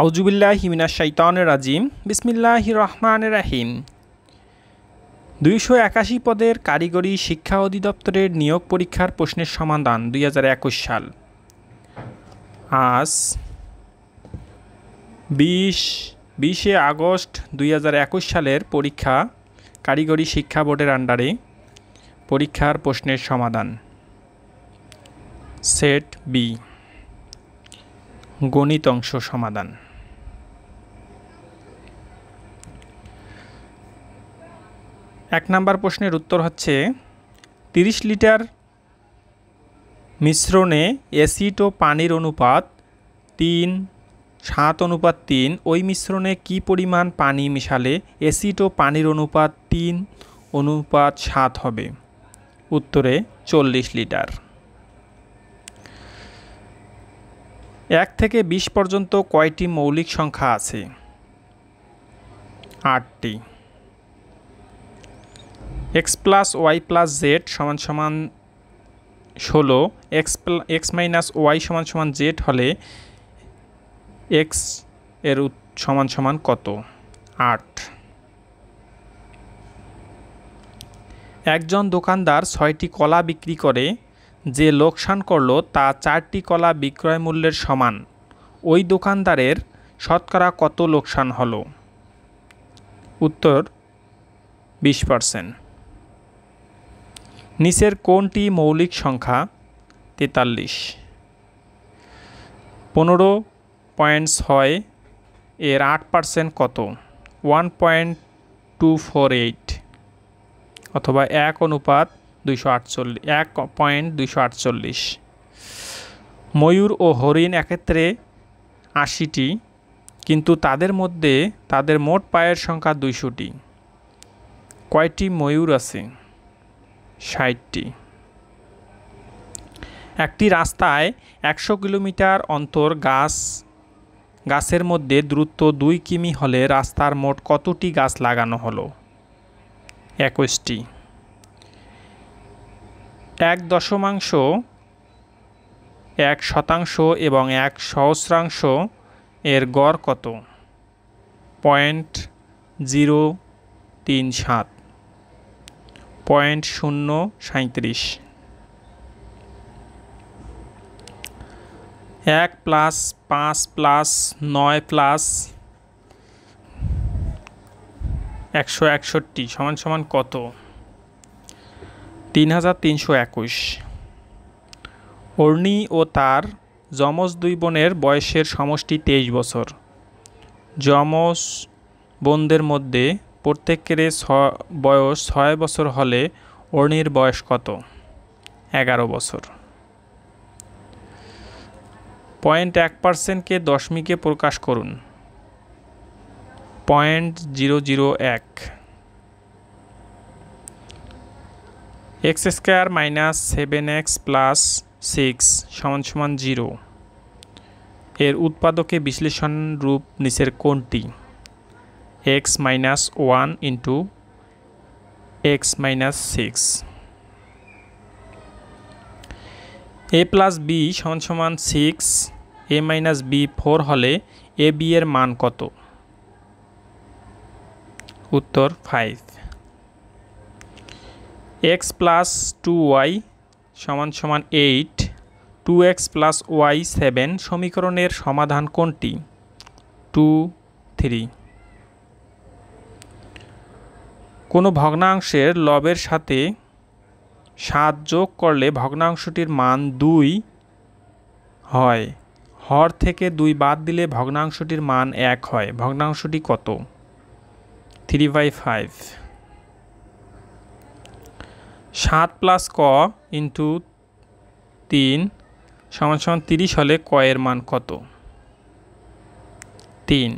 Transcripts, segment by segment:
আউজুবিল্লাহ হিমিনা শৈতান রাজিম বিসমিল্লাহ রহমান রাহিম দুইশো একাশি পদের কারিগরি শিক্ষা অধিদপ্তরের নিয়োগ পরীক্ষার প্রশ্নের সমাধান দুই একুশ সাল আজ বিশ বিশে আগস্ট দুই সালের পরীক্ষা কারিগরি শিক্ষা বোর্ডের আন্ডারে পরীক্ষার প্রশ্নের সমাধান সেট বি গণিত অংশ সমাধান এক নাম্বার প্রশ্নের উত্তর হচ্ছে তিরিশ লিটার মিশ্রণে অ্যাসিড ও পানির অনুপাত তিন সাত অনুপাত তিন ওই মিশ্রণে কি পরিমাণ পানি মিশালে অ্যাসিড ও পানির অনুপাত তিন অনুপাত সাত হবে উত্তরে চল্লিশ লিটার এক থেকে ২০ পর্যন্ত কয়টি মৌলিক সংখ্যা আছে আটটি x plus y plus z সমান সমান ষোলো এক্স এক্স মাইনাস ওয়াই সমান সমান জেড হলে এক্স এর সমান সমান কত আট একজন দোকানদার ছয়টি কলা বিক্রি করে যে লোকসান করল তা চারটি কলা বিক্রয় মূল্যের সমান ওই দোকানদারের শতকরা কত লোকসান হলো উত্তর বিশ পার্সেন্ট নিচের কোনটি মৌলিক সংখ্যা তেতাল্লিশ পনেরো পয়েন্ট ছয় এর আট পার্সেন্ট কত one point two four eight অথবা এক অনুপাত দুইশো আটচল্লিশ এক পয়েন্ট দুইশো আটচল্লিশ ময়ূর ও হরিণ একত্রে আশিটি কিন্তু তাদের মধ্যে তাদের মোট পায়ের সংখ্যা দুইশোটি কয়টি ময়ূর আছে ষাটটি একটি রাস্তায় একশো কিলোমিটার অন্তর গাছ গাছের মধ্যে দ্রুত দুই কিমি হলে রাস্তার মোট কতটি গাছ লাগানো হলো একুশটি এক দশমাংশ এক শতাংশ এবং এক সহস্রাংশ এর গড় কত পয়েন্ট জিরো তিন সাত পয়েন্ট শূন্য সাঁত্রিশ এক প্লাস পাঁচ প্লাস নয় প্লাস একশো একষট্টি সমান সমান কত তিন হাজার তিনশো একুশ অর্ণি ও তার যমজ দুই বোনের বয়সের সমষ্টি তেইশ বছর যমজ বোনদের মধ্যে প্রত্যেকের বয়স ছয় বছর হলে অর্ণির বয়স কত এগারো বছর পয়েন্ট এক পার্সেন্টকে দশমিকে প্রকাশ করুন পয়েন্ট জিরো জিরো এক x square minus seven x plus six সমান সমান জিরো এর উৎপাদকে বিশ্লেষণ রূপ নিচের কোনটি x minus one into x minus six a plus b সমান সমান six a minus b four হলে এ বি এর মান কত উত্তর five x plus two y সমান সমান eight two x plus y seven সমীকরণের সমাধান কোনটি টু থ্রি কোনো ভগ্নাংশের লবের সাথে সাত যোগ করলে ভগ্নাংশটির মান দুই হয় হর থেকে দুই বাদ দিলে ভগ্নাংশটির মান এক হয় ভগ্নাংশটি কত থ্রি বাই ফাইভ সাত প্লাস ক ইন্টু তিন সমান সমান তিরিশ হলে কয়ের মান কত তিন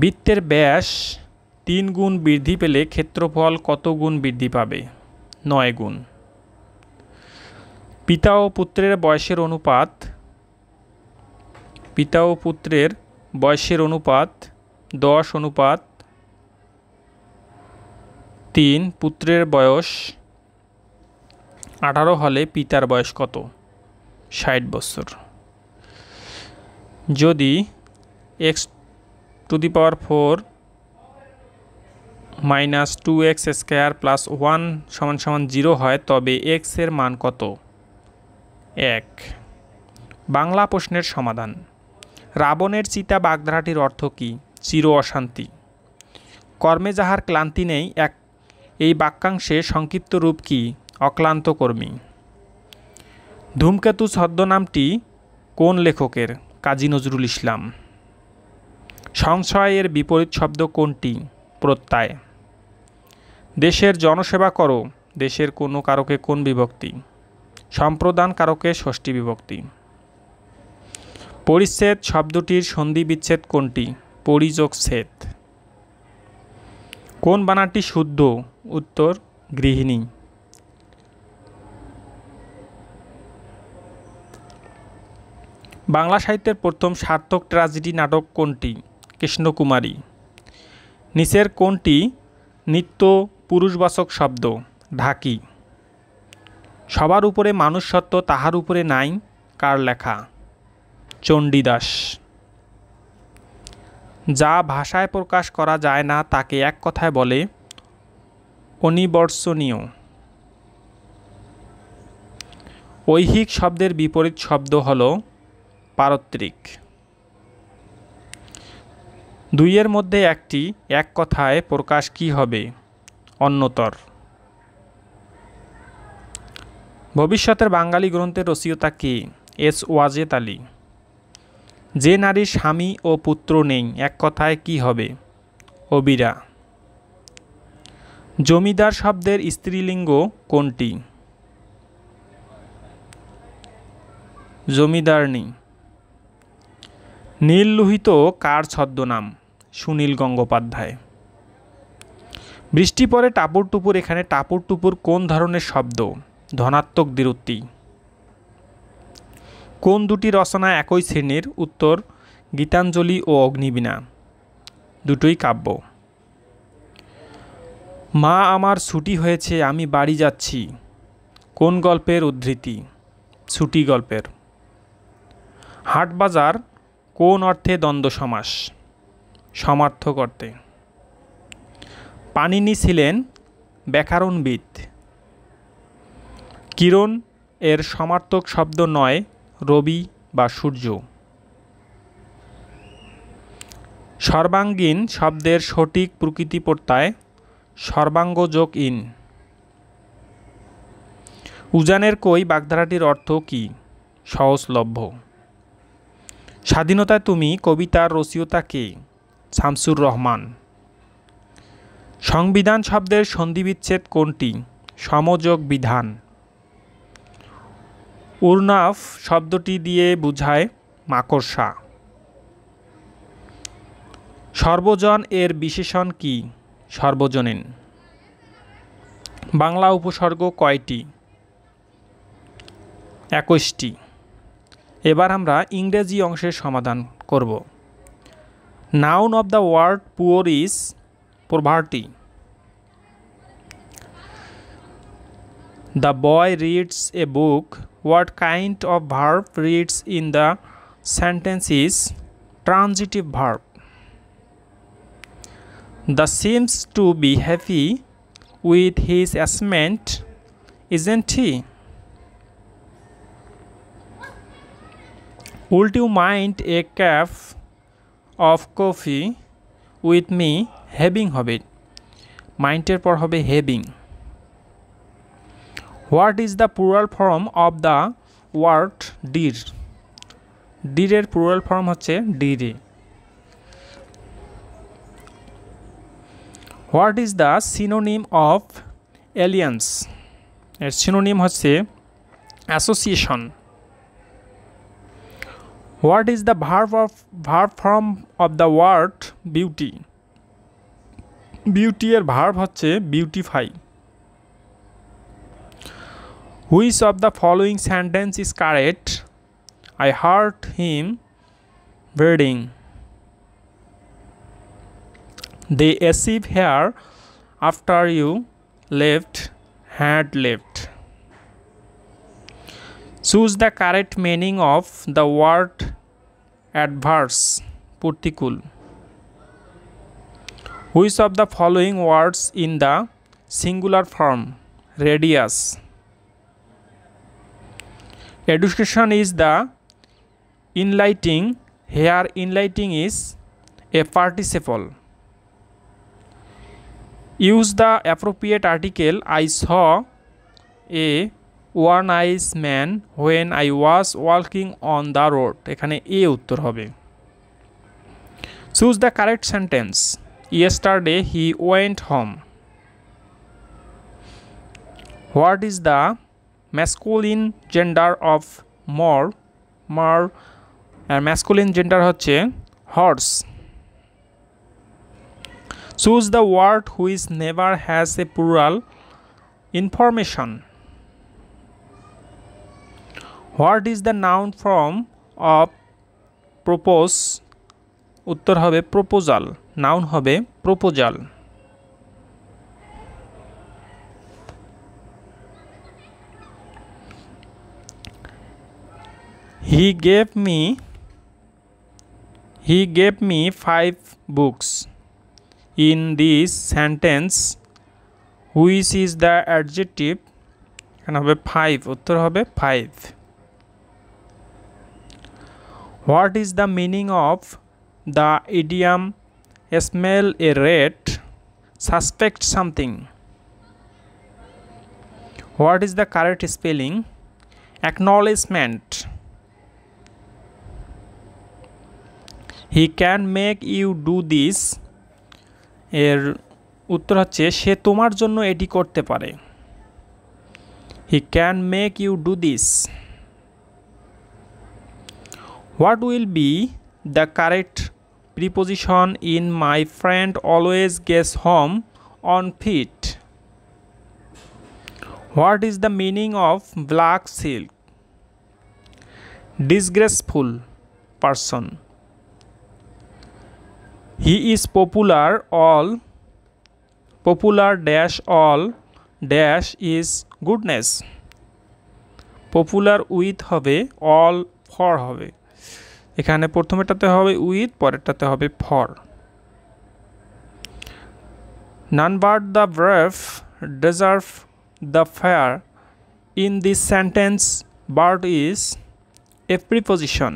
বৃত্তের ব্যাস তিন গুণ বৃদ্ধি পেলে ক্ষেত্রফল কত গুণ বৃদ্ধি পাবে নয় গুণ পিতা ও পুত্রের বয়সের অনুপাত পিতা ও পুত্রের বয়সের অনুপাত দশ অনুপাত তিন পুত্রের বয়স আঠারো হলে পিতার বয়স কত ষাট বছর যদি x to the power four minus two x square plus one সমান সমান জিরো হয় তবে এক্সের মান কত এক বাংলা প্রশ্নের সমাধান রাবণের চিতা বাগধারাটির অর্থ কী চির অশান্তি কর্মে যাহার ক্লান্তি নেই এক এই বাক্যাংশে সংক্ষিপ্ত রূপ কি অক্লান্ত কর্মী ধূমকেতু ছদ্মনামটি কোন লেখকের কাজী নজরুল ইসলাম সংশয়ের বিপরীত শব্দ কোনটি প্রত্যয় দেশের জনসেবা করো দেশের কোনো কারকে কোন বিভক্তি সম্প্রদান কারকে ষষ্ঠী বিভক্তি পরিচ্ছেদ শব্দটির সন্ধি বিচ্ছেদ কোনটি ছেদ কোন বানাটি শুদ্ধ উত্তর গৃহিণী বাংলা সাহিত্যের প্রথম সার্থক ট্র্যাজেডি নাটক কোনটি কৃষ্ণকুমারী নিচের কোনটি নিত্য পুরুষবাচক শব্দ ঢাকি সবার উপরে মানুষ তাহার উপরে নাই কার লেখা চণ্ডীদাস যা ভাষায় প্রকাশ করা যায় না তাকে এক কথায় বলে অনিবর্ষণীয় ঐহিক শব্দের বিপরীত শব্দ হল পারত্রিক দুইয়ের মধ্যে একটি এক কথায় প্রকাশ কি হবে অন্যতর ভবিষ্যতের বাঙালি গ্রন্থের রচয়িতা কে এস ওয়াজেদ আলী যে নারীর স্বামী ও পুত্র নেই এক কথায় কি হবে অবিরা জমিদার শব্দের স্ত্রীলিঙ্গ কোনটি জমিদারনী নীল লোহিত কার ছদ্মনাম সুনীল গঙ্গোপাধ্যায় বৃষ্টি পরে টাপুর টুপুর এখানে টাপুর টুপুর কোন ধরনের শব্দ ধনাত্মক দিরুত্তি কোন দুটি রচনা একই শ্রেণীর উত্তর গীতাঞ্জলি ও অগ্নিবীণা দুটোই কাব্য মা আমার ছুটি হয়েছে আমি বাড়ি যাচ্ছি কোন গল্পের উদ্ধৃতি ছুটি গল্পের হাটবাজার কোন অর্থে দ্বন্দ্ব সমাস সমার্থক অর্থে পানিনি ছিলেন ব্যাকরণবিদ কিরণ এর সমার্থক শব্দ নয় রবি বা সূর্য সর্বাঙ্গীন শব্দের সঠিক প্রকৃতি প্রত্যয় সর্বাঙ্গ যোগ ইন উজানের কই বাগধারাটির অর্থ কী সহজলভ্য স্বাধীনতা তুমি কবিতার রসিয়তা কে শামসুর রহমান সংবিধান শব্দের সন্ধিবিচ্ছেদ কোনটি সমযোগ বিধান উর্নাফ শব্দটি দিয়ে বুঝায় মাকড়সা সর্বজন এর বিশেষণ কি সর্বজনীন বাংলা উপসর্গ কয়টি একুশটি এবার আমরা ইংরেজি অংশের সমাধান করব noun of the word poor is poverty the boy reads a book what kind of verb reads in the sentence is transitive verb the seems to be happy with his assignment isn't he Would you mind a cup of coffee with me having হবে মাইন্ডের পর হবে having what is the plural form of the word deer ডিরের plural form হচ্ছে deer what is the synonym of aliens এর synonym হচ্ছে association what is the verb of verb form of the word beauty beauty এর verb হচ্ছে beautify which of the following sentence is correct I hurt him breeding they achieve here after you left had left choose the correct meaning of the word adverse প্রতিকূল which of the following words in the singular form radius education is the enlightening here enlightening is a participle use the appropriate article i saw a one eyes man when I was working on the road এখানে a উত্তর হবে choose the correct sentence yesterday he went home what is the masculine gender of mare mare আর masculine gender হচ্ছে horse choose the word which never has a plural information what is the noun form of propose উত্তর হবে proposal noun হবে proposal he gave me he gave me five books in this sentence which is the adjective এখানে হবে five উত্তর হবে five what is the meaning of the idiom smell a rat suspect something what is the correct spelling acknowledgement he can make you do this এর উত্তর হচ্ছে সে তোমার জন্য এটি করতে পারে he can make you do this what will be the correct preposition in my friend always goes home on feet what is the meaning of black silk disgraceful person he is popular all popular dash all dash is goodness popular with হবে all for হবে এখানে প্রথমেটাতে হবে with পরেরটাতে হবে for none but the brave deserve the fair in this sentence bird is a preposition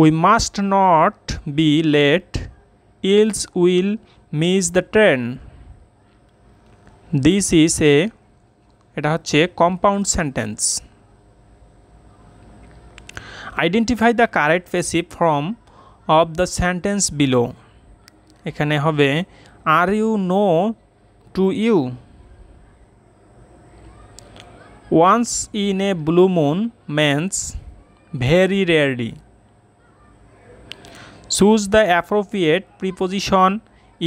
we must not be late else will miss the train this is a এটা হচ্ছে compound sentence identify the correct passive form of the sentence below এখানে হবে are you know to you once in a blue moon means very rarely choose the appropriate preposition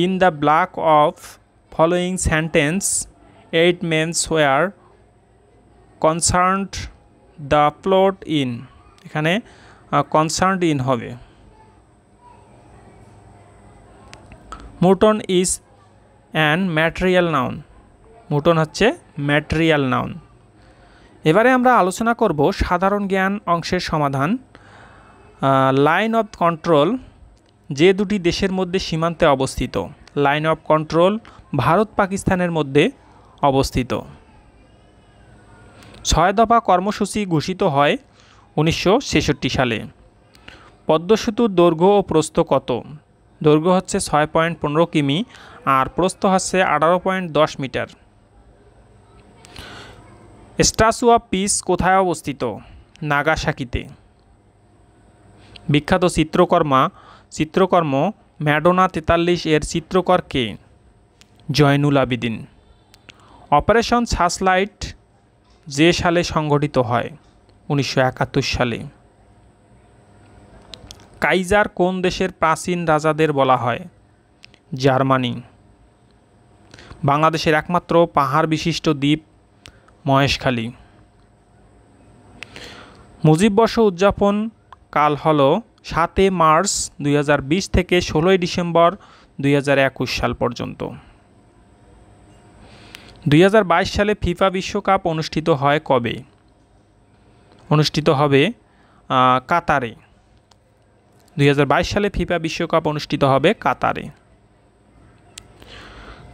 in the blank of following sentence eight men were concerned the plot in এখানে concerned in হবে mutton is an material noun mutton হচ্ছে material noun এবারে আমরা আলোচনা করব সাধারণ জ্ঞান অংশের সমাধান লাইন অফ কন্ট্রোল যে দুটি দেশের মধ্যে সীমান্তে অবস্থিত লাইন অফ কন্ট্রোল ভারত পাকিস্তানের মধ্যে অবস্থিত ছয় দফা কর্মসূচি ঘোষিত হয় উনিশশো সালে পদ্মসেতু দৈর্ঘ্য ও প্রস্থ কত দৈর্ঘ্য হচ্ছে ছয় পয়েন্ট পনেরো কিমি আর প্রস্থ হচ্ছে আঠারো পয়েন্ট দশ মিটার স্ট্যাচু অফ পিস কোথায় অবস্থিত নাগাসাকিতে বিখ্যাত চিত্রকর্মা চিত্রকর্ম ম্যাডোনা তেতাল্লিশ এর চিত্রকর কে জয়নুল আবিদিন অপারেশন সাসলাইট যে সালে সংঘটিত হয় উনিশশো সালে কাইজার কোন দেশের প্রাচীন রাজাদের বলা হয় জার্মানি বাংলাদেশের একমাত্র পাহাড় বিশিষ্ট দ্বীপ মহেশখালী মুজিব বর্ষ উদযাপন কাল হল সাতে মার্চ দুই থেকে ষোলোই ডিসেম্বর দুই সাল পর্যন্ত দুই সালে ফিফা বিশ্বকাপ অনুষ্ঠিত হয় কবে অনুষ্ঠিত হবে কাতারে দুই সালে ফিফা বিশ্বকাপ অনুষ্ঠিত হবে কাতারে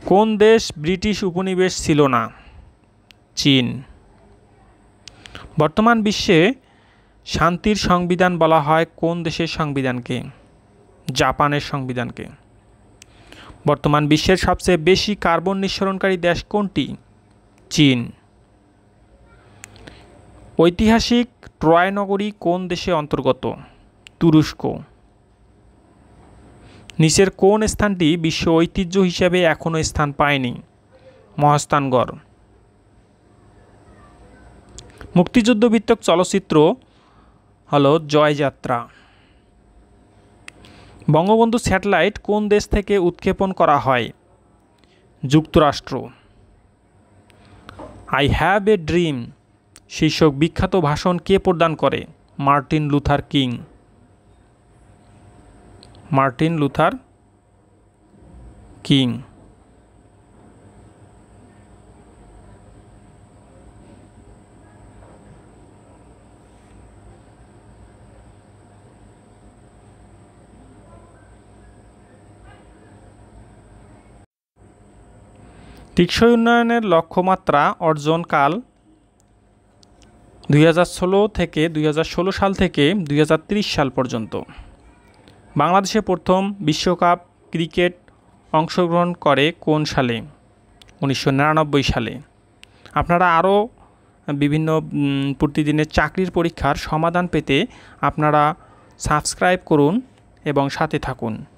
কোন দেশ ব্রিটিশ উপনিবেশ ছিল না চীন বর্তমান বিশ্বে শান্তির সংবিধান বলা হয় কোন দেশের সংবিধানকে জাপানের সংবিধানকে বর্তমান বিশ্বের সবচেয়ে বেশি কার্বন নিঃসরণকারী দেশ কোনটি চীন ঐতিহাসিক ট্রয় নগরী কোন দেশে অন্তর্গত তুরস্ক নিচের কোন স্থানটি বিশ্ব ঐতিহ্য হিসাবে এখনও স্থান পায়নি মহাস্থানগড় মুক্তিযুদ্ধভিত্তক চলচ্চিত্র হল জয়যাত্রা বঙ্গবন্ধু স্যাটেলাইট কোন দেশ থেকে উৎক্ষেপণ করা হয় যুক্তরাষ্ট্র আই হ্যাভ এ ড্রিম শীর্ষক বিখ্যাত ভাষণ কে প্রদান করে Martin Luther King Martin Luther King টিকসই উন্নয়নের লক্ষ্যমাত্রা অর্জনকাল দুই থেকে দুই সাল থেকে দুই সাল পর্যন্ত বাংলাদেশে প্রথম বিশ্বকাপ ক্রিকেট অংশগ্রহণ করে কোন সালে উনিশশো সালে আপনারা আরও বিভিন্ন প্রতিদিনের চাকরির পরীক্ষার সমাধান পেতে আপনারা সাবস্ক্রাইব করুন এবং সাথে থাকুন